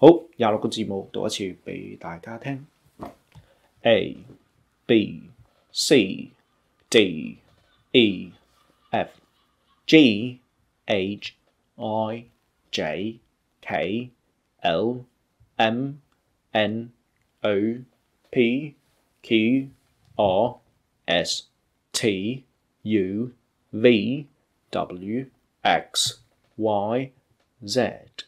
好，廿六个字母，读一次俾大家听。A, B, C, D, E, F, G, H, I, J, K, L, M, 好，廿六個字母讀一次俾大家聽。A、B、C、D、E、F、G、H、I、J、K、L、M、N、O、P、Q、R、S、T、U、V、W、X、Y、Z。